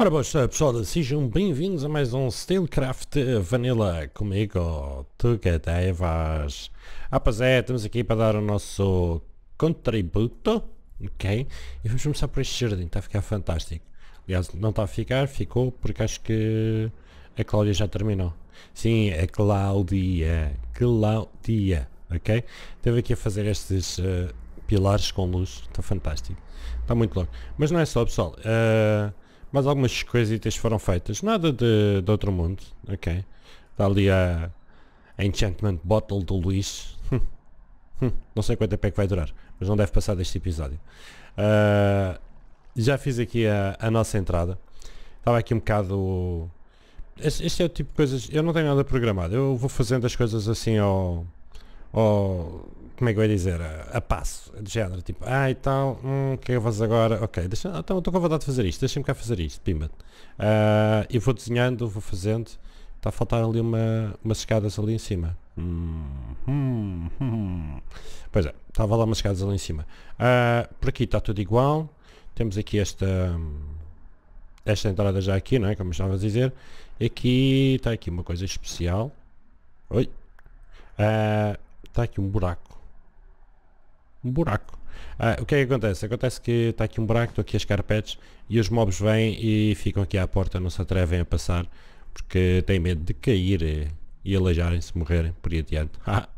Ora, boas pessoal, sejam bem-vindos a mais um Steelcraft Vanilla comigo, Tugatevas. É ah, pois é, estamos aqui para dar o nosso contributo, ok? E vamos começar por este jardim, está a ficar fantástico. Aliás, não está a ficar, ficou, porque acho que a Cláudia já terminou. Sim, a Cláudia, Cláudia, ok? Esteve aqui a fazer estes uh, pilares com luz, está fantástico. Está muito louco. Mas não é só, pessoal. Uh, mas algumas coisitas foram feitas. Nada de, de outro mundo. Ok. Está ali a, a Enchantment Bottle do Luís. Hum. Hum. não sei quanto tempo é que vai durar. Mas não deve passar deste episódio. Uh, já fiz aqui a, a nossa entrada. Estava aqui um bocado... Este, este é o tipo de coisas... Eu não tenho nada programado. Eu vou fazendo as coisas assim ao... ao como é que eu ia dizer, a, a passo, é de género, tipo, ah, então, hum, que é que eu faço agora? Ok, deixa, ah, então estou com vontade de fazer isto, deixa-me cá fazer isto, pimba. Uh, e vou desenhando, vou fazendo, está a faltar ali uma, umas escadas ali em cima. Hum, hum, hum. Pois é, estava lá umas escadas ali em cima. Uh, por aqui está tudo igual, temos aqui esta, esta entrada já aqui, não é, como estava a dizer. Aqui está aqui uma coisa especial. Oi. Uh, está aqui um buraco um buraco. Ah, o que é que acontece? Acontece que está aqui um buraco, estou aqui as carpetes e os mobs vêm e ficam aqui à porta, não se atrevem a passar porque têm medo de cair e, eh, e aleijarem-se, morrerem por aí adiante.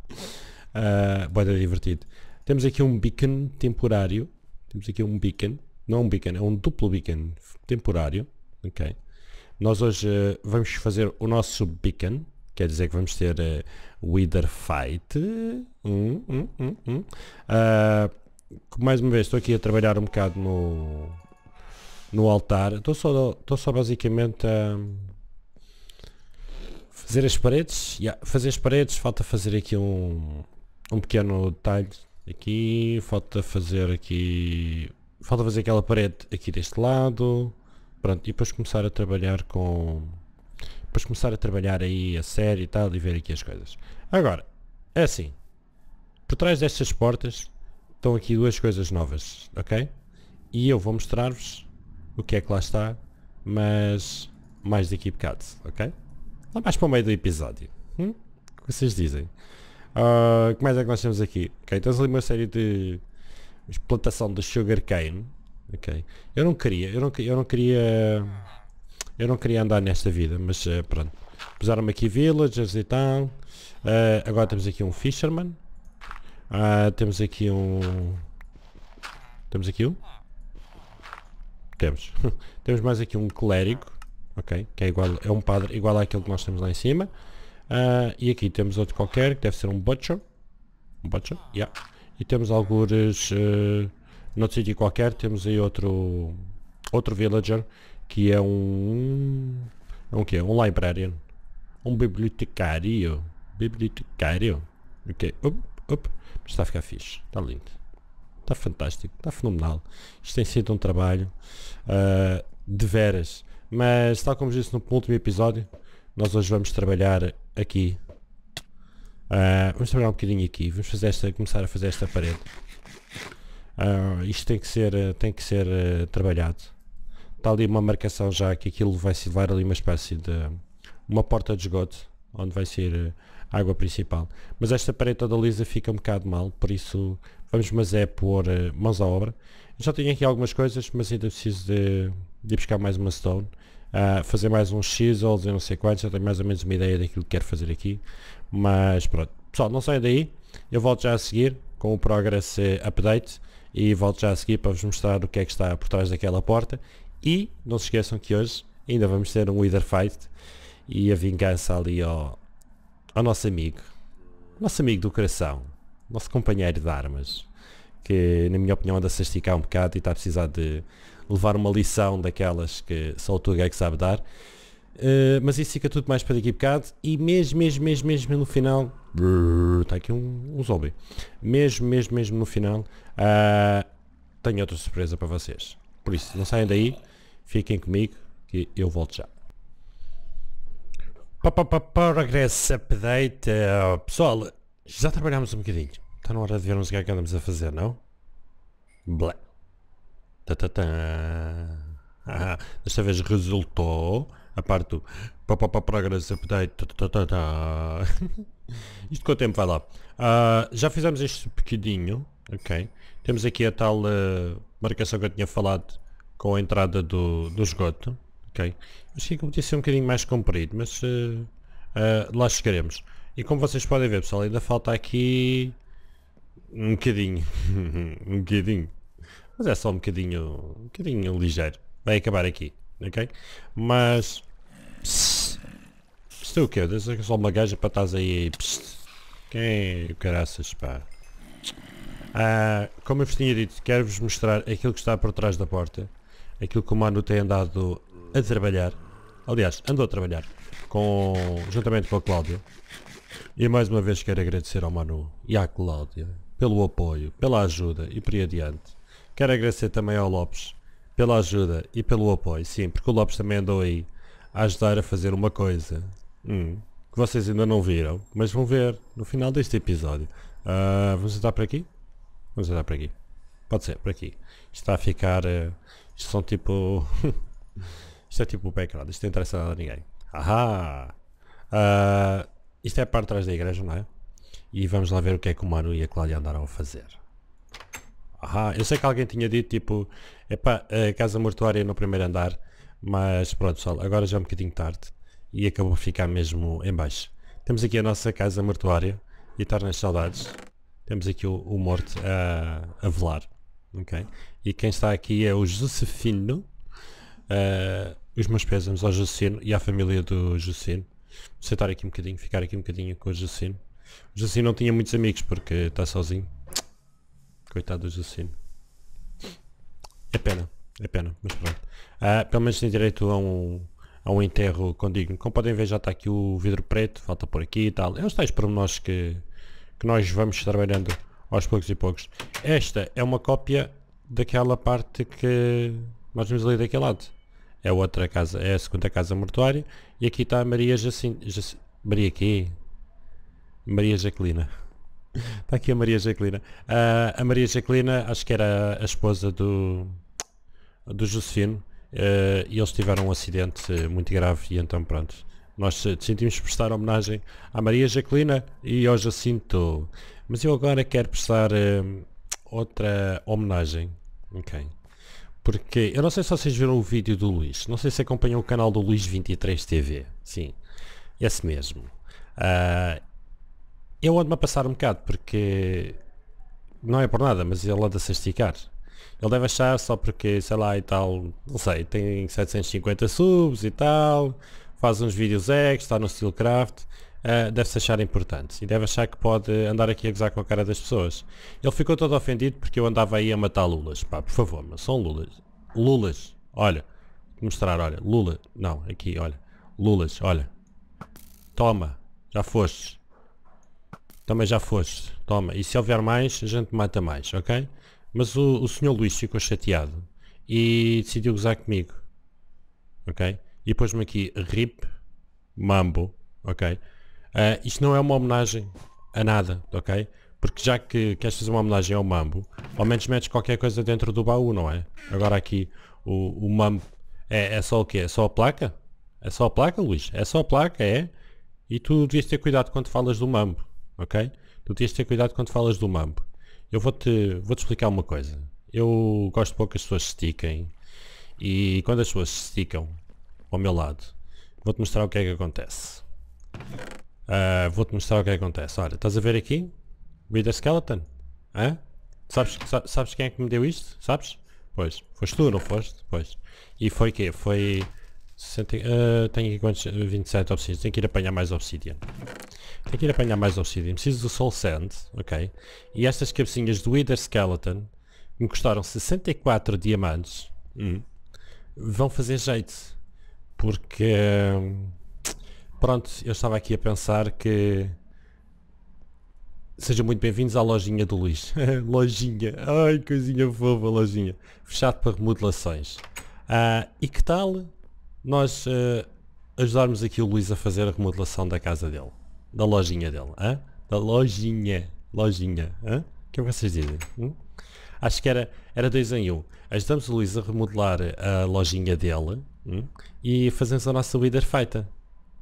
Ah, boa, Boa divertido. Temos aqui um beacon temporário. Temos aqui um beacon. Não um beacon, é um duplo beacon temporário. Ok. Nós hoje uh, vamos fazer o nosso beacon. Quer dizer que vamos ter uh, Wither Fight. Hum, hum, hum, hum. Uh, mais uma vez, estou aqui a trabalhar um bocado no, no altar. Estou só, estou só basicamente a... Fazer as paredes? Yeah, fazer as paredes, falta fazer aqui um, um pequeno detalhe aqui, falta fazer aqui, falta fazer aquela parede aqui deste lado, pronto, e depois começar a trabalhar com depois começar a trabalhar aí a série e tal e ver aqui as coisas. Agora, é assim. Por trás destas portas estão aqui duas coisas novas, ok? E eu vou mostrar-vos o que é que lá está, mas mais daqui a bocado, ok? Lá mais para o meio do episódio. Hum? O que vocês dizem? O uh, ah, que mais é que nós temos aqui? Ok, temos ali uma série de explotação de sugarcane. Ok. Eu não queria, eu não, eu não queria eu não queria andar nesta vida, mas uh, pronto. Puseram-me aqui villagers e tal. Uh, agora temos aqui um fisherman. Uh, temos aqui um... Temos aqui um? Temos. temos mais aqui um clérigo. Ok, que é igual, é um padre igual àquele que nós temos lá em cima. Uh, e aqui temos outro qualquer, que deve ser um butcher. Um butcher, yeah. E temos algures, uh, noutro sítio qualquer, temos aí outro, outro villager, que é um. É um quê? Um librarian. Um bibliotecário. Bibliotecário. Ok. Up, up. está a ficar fixe. Está lindo. Está fantástico. Está fenomenal. Isto tem sido um trabalho. Uh, de veras. Mas tal como disse no último episódio, nós hoje vamos trabalhar aqui. Uh, vamos trabalhar um bocadinho aqui. Vamos fazer esta, começar a fazer esta parede. Uh, isto tem que ser, tem que ser uh, trabalhado está ali uma marcação já que aquilo vai se levar ali uma espécie de uma porta de esgoto onde vai ser eh, água principal. Mas esta parede toda lisa fica um bocado mal, por isso vamos mas é pôr eh, mãos à obra. Já tenho aqui algumas coisas, mas ainda preciso de, de buscar mais uma stone, uh, fazer mais uns chisels e não sei quantos, já tenho mais ou menos uma ideia daquilo que quero fazer aqui. Mas pronto, pessoal, não saiam daí, eu volto já a seguir com o Progress eh, Update e volto já a seguir para vos mostrar o que é que está por trás daquela porta e não se esqueçam que hoje ainda vamos ter um Wither Fight e a vingança ali ao, ao nosso amigo, nosso amigo do coração, nosso companheiro de armas, que na minha opinião anda-se esticar um bocado e está a precisar de levar uma lição daquelas que só o Tuga é que sabe dar. Uh, mas isso fica tudo mais para daqui a bocado e mesmo, mesmo, mesmo, mesmo no final está aqui um, um zombie mesmo, mesmo, mesmo no final uh, tenho outra surpresa para vocês por isso, não saiam daí Fiquem comigo que eu volto já. Progress Update. Eh, pessoal, já trabalhamos um bocadinho. Está na hora de vermos o que é que andamos a fazer, não? Blé. Ah, desta vez resultou a parte do Progress Update. Isto com o tempo vai lá. Uh, já fizemos este bocadinho. ok. Temos aqui a tal uh, marcação que eu tinha falado com a entrada do, do esgoto. Ok? Achei que podia ser um bocadinho mais comprido, mas uh, uh, lá chegaremos. E como vocês podem ver, pessoal, ainda falta aqui um bocadinho. um bocadinho. Mas é só um bocadinho, um bocadinho ligeiro. Vai acabar aqui, ok? Mas... Se Psst é o quê? Deixa só uma gaja para estás aí... Psst. Quem é o caraças, pá? Ah, como eu vos tinha dito, quero-vos mostrar aquilo que está por trás da porta aquilo que o Mano tem andado a trabalhar. Aliás, andou a trabalhar com, juntamente com a Cláudia. E mais uma vez quero agradecer ao Manu e à Cláudia pelo apoio, pela ajuda e por aí adiante. Quero agradecer também ao Lopes pela ajuda e pelo apoio. Sim, porque o Lopes também andou aí a ajudar a fazer uma coisa hum, que vocês ainda não viram, mas vão ver no final deste episódio. Uh, vamos estar por aqui? Vamos estar por aqui. Pode ser, por aqui. Está a ficar. Uh, isto são tipo. isto é tipo o background, isto não interessa a ninguém. Ahá! Uh, isto é a parte de trás da igreja, não é? E vamos lá ver o que é que o Manu e a Cláudia andaram a fazer. Ahá, eu sei que alguém tinha dito tipo, epá, a casa mortuária no primeiro andar, mas pronto pessoal, agora já é um bocadinho tarde e acabou a ficar mesmo em baixo. Temos aqui a nossa casa mortuária e estar nas saudades. Temos aqui o, o morto a, a velar ok? E quem está aqui é o Josefino. Uh, os meus pésamos ao Josefino e à família do Josefino. Vou sentar aqui um bocadinho, ficar aqui um bocadinho com o Josefino. O Josefino não tinha muitos amigos porque está sozinho. Coitado do Josefino. É pena, é pena, mas pronto. Uh, pelo menos tem direito a um, a um enterro condigno. Como podem ver já está aqui o vidro preto, falta por aqui e tal. É os tais pormenores que, que nós vamos trabalhando aos poucos e poucos. Esta é uma cópia daquela parte que nós vamos ali daquele lado. É a outra casa, é a segunda casa mortuária. E aqui está a Maria Jacinta. Jac... Maria aqui. Maria Jacelina está aqui a Maria Jacelina Uh, a Maria Jacelina acho que era a esposa do, do Josefino. Uh, e eles tiveram um acidente muito grave e então pronto. Nós sentimos eh, prestar homenagem à Maria Jacelina e ao Jacinto. Mas eu agora quero prestar uh, outra homenagem. Ok. Porque eu não sei se vocês viram o vídeo do Luís. Não sei se acompanham o canal do Luís 23 TV. Sim. Esse mesmo. Uh, eu ando-me a passar um bocado porque não é por nada, mas ele anda-se a esticar. Ele deve achar só porque, sei lá, e tal, não sei, tem 750 subs e tal, faz uns vídeos extra, está no Steelcraft, uh, ah, deve-se achar importante e deve achar que pode andar aqui a gozar com a cara das pessoas. Ele ficou todo ofendido porque eu andava aí a matar lulas. Pá, por favor, mas são lulas. Lulas, olha. Vou mostrar, olha. Lula, não, aqui, olha. Lulas, olha. Toma, já foste. Também já foste. Toma. E se houver mais, a gente mata mais, ok? Mas o, o senhor Luís ficou chateado e decidiu gozar comigo. Ok? E pôs-me aqui RIP Mambo. Ok? Uh, isto não é uma homenagem a nada, ok? Porque já que queres fazer uma homenagem ao Mambo, ao menos metes qualquer coisa dentro do baú, não é? Agora aqui, o, o Mambo é, é só o quê? É só a placa? É só a placa, Luís? É só a placa, é? E tu devias ter cuidado quando falas do Mambo, ok? Tu devias ter cuidado quando falas do Mambo. Eu vou-te vou -te explicar uma coisa. Eu gosto pouco que as pessoas se estiquem. E quando as pessoas se esticam ao meu lado, vou-te mostrar o que é que acontece. Ah, vou-te mostrar o é que acontece. Olha, estás a ver aqui? Wither Skeleton. Hã? Sabes, sa sabes quem é que me deu isto? Sabes? Pois. Foste tu, não foste? Pois. E foi o quê? Foi... 60, uh, ah, tenho aqui quantos? 27 obsidian. Tenho que ir apanhar mais obsidian. Tenho que ir apanhar mais obsidian. Preciso do Soul Sand, ok? E estas cabecinhas do Wither Skeleton me custaram 64 diamantes. Hum. Vão fazer jeito. Porque... Uh, Pronto, eu estava aqui a pensar que Sejam muito bem-vindos à lojinha do Luís. lojinha. Ai, coisinha fofa, lojinha. Fechado para remodelações. Ah, e que tal nós ah, ajudarmos aqui o Luís a fazer a remodelação da casa dele? Da lojinha dele. Da lojinha. Lojinha. O que é que vocês dizem? Hum? Acho que era, era dois em um. Ajudamos o Luís a remodelar a lojinha dele hum? e fazemos a nossa líder feita.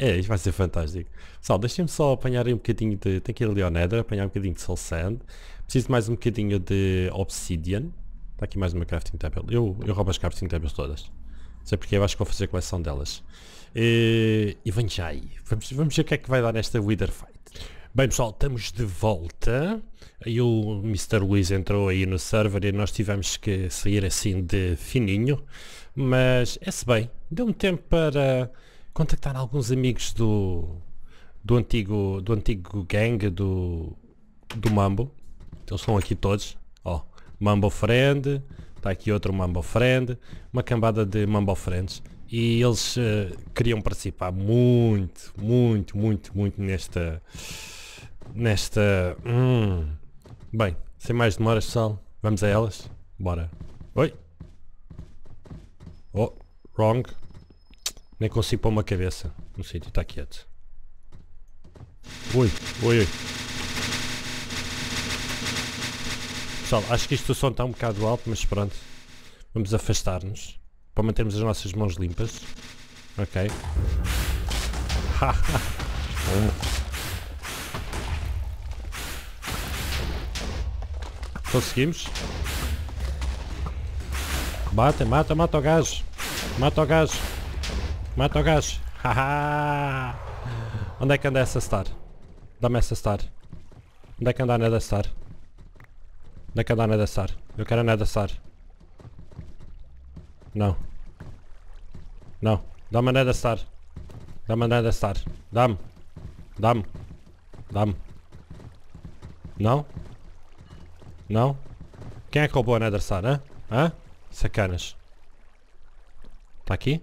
É, isto vai ser fantástico. Pessoal, deixem-me só apanhar um bocadinho de... Tem que ir ali ao Nether, apanhar um bocadinho de Soul Sand. Preciso de mais um bocadinho de Obsidian. Está aqui mais uma Crafting Table. Eu, eu roubo as Crafting Tables todas. Não sei porque eu acho que vou fazer a coleção delas. E, e venho já aí. Vamos, vamos ver o que é que vai dar nesta Wither Fight. Bem pessoal, estamos de volta. Aí o Mr. Luiz entrou aí no server e nós tivemos que sair assim de fininho. Mas é-se bem. Deu-me tempo para contactar alguns amigos do, do, antigo, do antigo gang do, do Mambo. Eles então são aqui todos. Ó, oh, Mambo Friend, está aqui outro Mambo Friend, uma cambada de Mambo Friends. E eles uh, queriam participar muito, muito, muito, muito nesta... Nesta... Hum. Bem, sem mais demoras, pessoal, vamos a elas. Bora. Oi. Oh, wrong. Nem consigo pôr uma cabeça no sítio, está quieto. Ui, ui, ui. Pessoal, acho que isto o som está um bocado alto, mas pronto. Vamos afastar-nos. Para mantermos as nossas mãos limpas. Ok. Conseguimos. Mata, mata, mata o gajo. Mata o gajo. Mata o gajo. Haha. Onde é que anda essa star? Dá-me essa star. Onde é que anda a Neda Star? Onde é que anda a Neda Star? Eu quero a Star. Não. Não. Dá-me a Neda Star. Dá-me a Neda Star. Dá-me. Dá-me. Dá-me. Não? Não? Quem é que roubou a Nether Star, hã? Hã? Sacanas. Está aqui?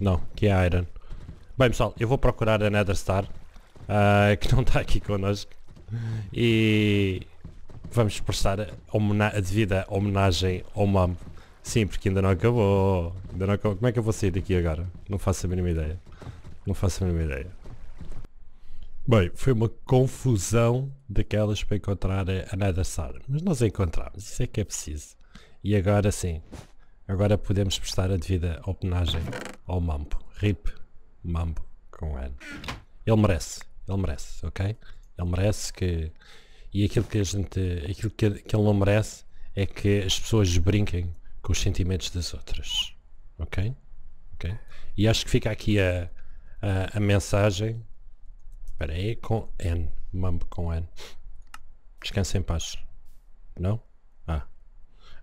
Não, que é Iron. Bem pessoal, eu vou procurar a Nether Star, uh, ah, que não está aqui connosco. E vamos prestar a devida homenagem ao MAM. Sim, porque ainda não acabou. Ainda não acabou. Como é que eu vou sair daqui agora? Não faço a mínima ideia. Não faço a mínima ideia. Bem, foi uma confusão daquelas para encontrar a Nether Star. Mas nós a encontramos, isso é que é preciso. E agora sim, agora podemos prestar a devida homenagem ao Mambo. RIP Mambo com N. Ele merece, ele merece, ok? Ele merece que. E aquilo que a gente. aquilo que, ele não merece é que as pessoas brinquem com os sentimentos das outras. Ok? Ok? E acho que fica aqui a, a, a mensagem. Espera aí, com N. Mambo com N. Descansa em paz. Não? Ah.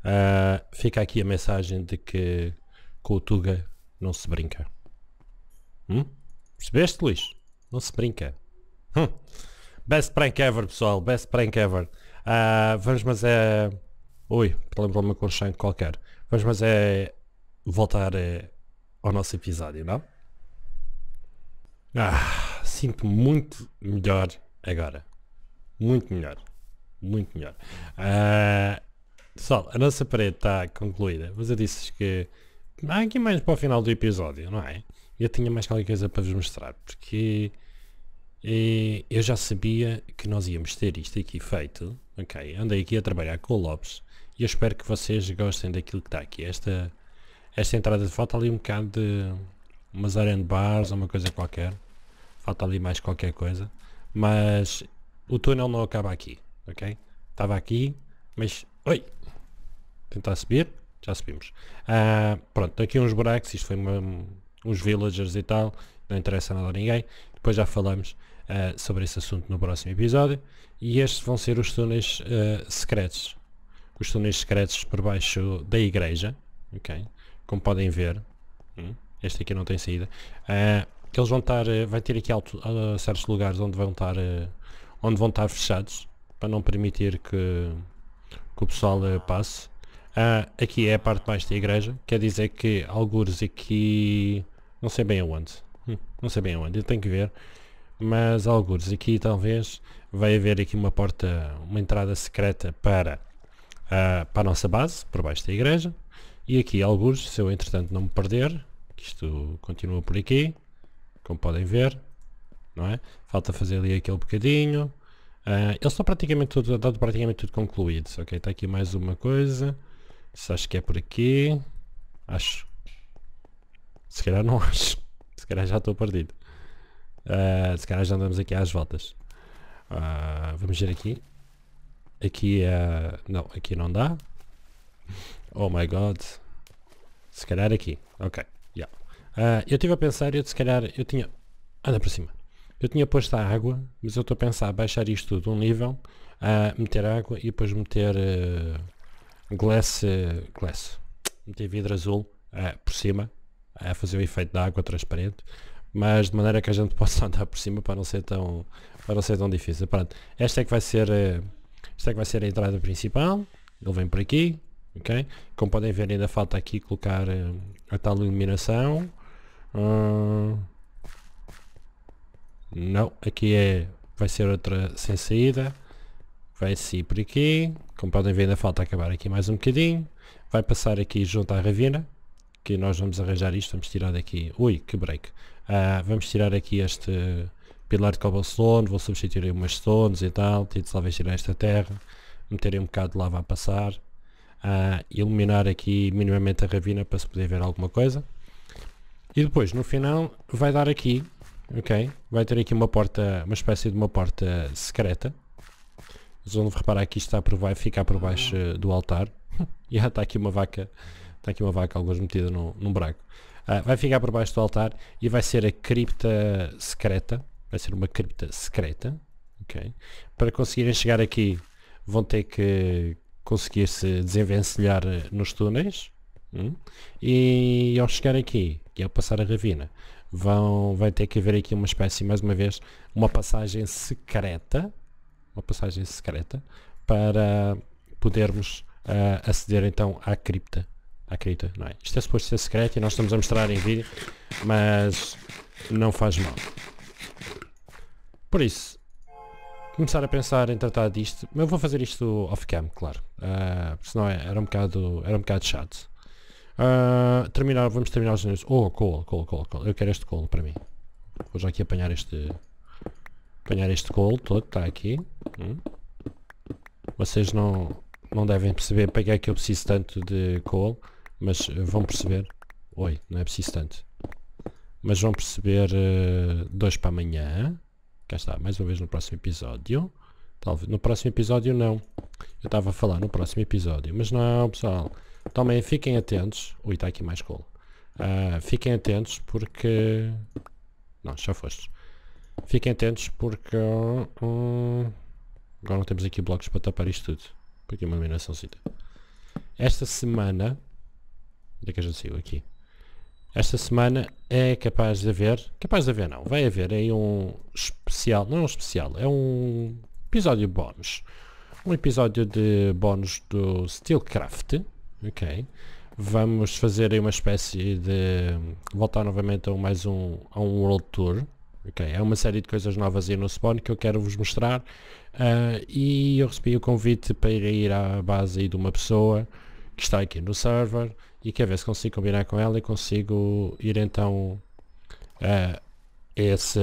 Uh, fica aqui a mensagem de que com o Tuga não se brinca. Hum? Percebeste, Luís? Não se brinca. Hum. Best prank ever, pessoal. Best prank ever. Uh, vamos, mas é... Ui, lembro-me com um qualquer. Vamos, mas é... Voltar é... ao nosso episódio, não? Ah, sinto muito melhor agora. Muito melhor. Muito melhor. Uh, pessoal, a nossa parede está concluída, mas eu disse que há aqui mais para o final do episódio, não é? Eu tinha mais qualquer coisa para vos mostrar, porque e, eu já sabia que nós íamos ter isto aqui feito, ok? Andei aqui a trabalhar com o Lopes e eu espero que vocês gostem daquilo que está aqui. Esta, esta entrada de falta ali um bocado de umas arena bars ou uma coisa qualquer. Falta ali mais qualquer coisa. Mas o túnel não acaba aqui, ok? Estava aqui, mas... Oi! Tentar subir já subimos. Uh, ah, pronto, aqui uns buracos, isto foi uma, uns villagers e tal, não interessa nada a ninguém. Depois já falamos uh, sobre esse assunto no próximo episódio. E estes vão ser os túneis uh, secretos. Os túneis secretos por baixo da igreja, ok? Como podem ver, hum, este aqui não tem saída. eles vão estar, vai ter aqui alto, certos lugares onde vão estar, onde vão estar fechados, para não permitir que, que o pessoal passe ah, aqui é a parte mais da igreja, quer dizer que alguns aqui, não sei bem aonde, hum, não sei bem aonde, eu tenho que ver, mas alguns aqui talvez vai haver aqui uma porta, uma entrada secreta para, ah, para a nossa base, por baixo da igreja, e aqui alguns, se eu entretanto não me perder, que isto continua por aqui, como podem ver, não é? Falta fazer ali aquele bocadinho, ah, eles estão praticamente tudo, dado praticamente tudo concluído, ok? Está aqui mais uma coisa, isso acho que é por aqui. Acho. Se calhar não acho. Se calhar já estou perdido. Uh, se calhar já andamos aqui às voltas. Uh, vamos ver aqui. Aqui é... Uh, não, aqui não dá. Oh my god. Se calhar aqui. Ok. Yeah. Uh, eu estive a pensar, eu se calhar... Eu tinha... Anda para cima. Eu tinha posto a água, mas eu estou a pensar baixar isto tudo um nível, uh, meter água e depois meter... Uh, glass, eh, glass. tem vidro azul uh, por cima, a fazer o efeito da água transparente, mas de maneira que a gente possa andar por cima para não ser tão, para não ser tão difícil. Pronto, esta é que vai ser, eh, esta é que vai ser a entrada principal, ele vem por aqui, ok? Como podem ver ainda falta aqui colocar a tal iluminação. Ah, não, aqui é, vai ser outra sem saída vai sair assim por aqui, como podem ver ainda falta acabar aqui mais um bocadinho, vai passar aqui junto à ravina, que nós vamos arranjar isto, vamos tirar daqui, ui, que break, uh, vamos tirar aqui este pilar de cobblestone, vou substituir umas stones e tal, tento talvez tirar esta terra, meter um bocado de lava a passar, uh, ah, iluminar aqui minimamente a ravina para se poder ver alguma coisa, e depois no final vai dar aqui, ok, vai ter aqui uma porta, uma espécie de uma porta secreta, vocês vão reparar que isto está por vai ficar por baixo eh, do altar. e está aqui uma vaca, está aqui uma vaca algumas metida num, num buraco. Uh, vai ficar por baixo do altar e vai ser a cripta secreta. Vai ser uma cripta secreta. Okay. Para conseguirem chegar aqui vão ter que conseguir se desenvencilhar eh, nos túneis. Hum? E ao chegar aqui, e ao é passar a ravina, vão, vai ter que haver aqui uma espécie, mais uma vez, uma passagem secreta uma passagem secreta para podermos uh, aceder então à cripta. À cripta, não é? Isto é suposto ser secreto e nós estamos a mostrar em vídeo, mas não faz mal. Por isso, começar a pensar em tratar disto, mas eu vou fazer isto off-cam, claro, uh, senão é, era um bocado, era um bocado chato. Uh, terminar, vamos terminar os anúncios. Oh, colo colo colo Eu quero este colo para mim. Vou já aqui apanhar este, apanhar este golo todo, está aqui. Hum. Vocês não, não devem perceber para que é que eu preciso tanto de coal, mas eh, vão perceber. Oi, não é preciso tanto. Mas vão perceber uh, dois para amanhã. Cá está, mais uma vez no próximo episódio. Talvez no próximo episódio não. Eu estava a falar no próximo episódio, mas não, pessoal. também fiquem atentos. Ui, está aqui mais colo. Uh, ah, fiquem atentos porque. Não, já foste. Fiquem atentos porque hum, agora não temos aqui blocos para tapar isto tudo. porque é uma mineraçãozinha Esta semana, onde é que a gente saiu aqui? Esta semana é capaz de haver, capaz de haver não, vai haver aí um especial, não é um especial, é um episódio bónus. Um episódio de bónus do Steelcraft, ok? Vamos fazer aí uma espécie de voltar novamente a mais um, a um World Tour é uma série de coisas novas aí no Spawn que eu quero vos mostrar uh, e eu recebi o convite para ir, à base aí de uma pessoa que está aqui no server e quer ver se consigo combinar com ela e consigo ir então uh, esse,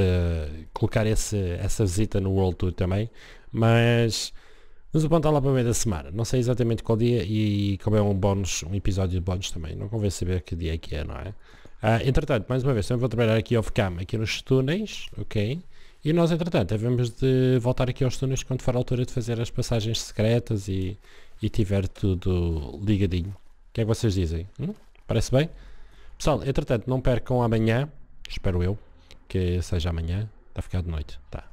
colocar esse, essa visita no World Tour também, mas vamos apontar tá lá para o meio da semana, não sei exatamente qual dia e como é um bónus, um episódio de bónus também, não convém saber que dia é que é, não é? Ah, entretanto, mais uma vez, também vou trabalhar aqui off-cam, aqui nos túneis, ok? E nós, entretanto, devemos de voltar aqui aos túneis quando for a altura de fazer as passagens secretas e, e tiver tudo ligadinho. O que é que vocês dizem? Hum? Parece bem? Pessoal, entretanto, não percam amanhã, espero eu, que seja amanhã, está a ficar de noite, tá.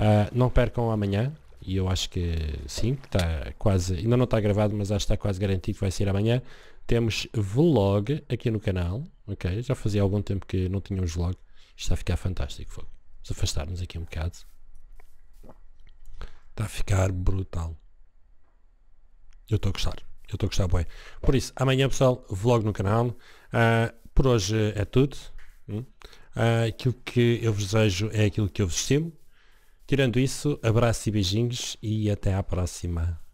Uh, não percam amanhã, e eu acho que sim, está quase, ainda não está gravado, mas acho que está quase garantido que vai ser amanhã. Temos vlog aqui no canal, ok? Já fazia algum tempo que não tínhamos vlog. Isto está a ficar fantástico, vamos Se afastarmos aqui um bocado. Está a ficar brutal. Eu estou a gostar. Eu estou a gostar, bem. Por isso, amanhã, pessoal, vlog no canal. Uh, por hoje é tudo. Uh, aquilo que eu vos desejo é aquilo que eu vos estimo. Tirando isso, abraço e beijinhos e até à próxima.